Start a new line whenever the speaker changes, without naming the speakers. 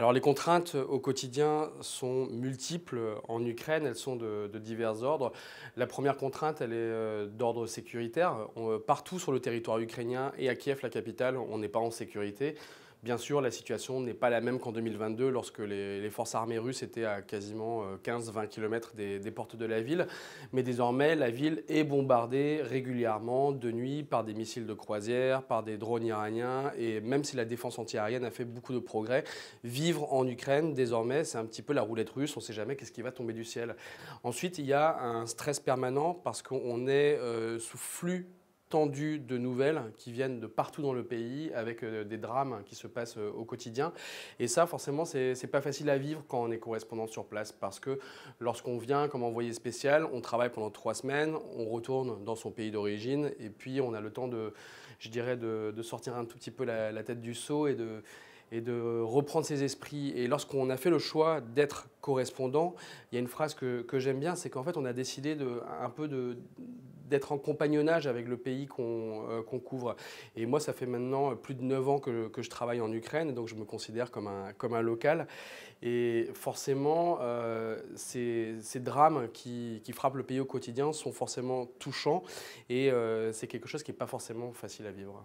Alors les contraintes euh, au quotidien sont multiples en Ukraine, elles sont de, divers ordres. La première contrainte, elle est euh, d'ordre sécuritaire. Euh, partout sur le territoire ukrainien et à Kiev, la capitale, on n'est pas en sécurité. Bien sûr, la situation n'est pas la même qu'en 2022, lorsque les, forces armées russes étaient à quasiment 15-20 euh, km des, portes de la ville. Mais désormais, la ville est bombardée régulièrement de nuit par des missiles de croisière, par des drones iraniens. Et même si la défense antiaérienne a fait beaucoup de progrès, vivre en Ukraine, désormais, c'est un petit peu la roulette russe. On ne sait jamais qu'est-ce qui va tomber du ciel. Ensuite, il y a un stress permanent parce qu'on est euh, sous flux tendu de nouvelles qui viennent de partout dans le pays avec euh, des drames qui se passent euh, au quotidien. Et ça, forcément, c'est pas facile à vivre quand on est correspondant sur place parce que lorsqu'on vient comme envoyé spécial, on travaille pendant trois semaines, on retourne dans son pays d'origine et puis on a le temps de, je dirais, de, sortir un tout petit peu la, tête du seau et de, et de reprendre ses esprits. Et lorsqu'on a fait le choix d'être correspondant, il y a une phrase que, que j'aime bien, c'est qu'en fait, on a décidé de, un peu de, d'être en compagnonnage avec le pays euh, qu'on couvre. Et moi, ça fait maintenant plus de 9 ans que, que, je travaille en Ukraine, donc je me considère comme un, comme un local. Et forcément, euh, ces, ces, drames qui, qui, frappent le pays au quotidien sont forcément touchants et euh, c'est quelque chose qui n'est pas forcément facile à vivre.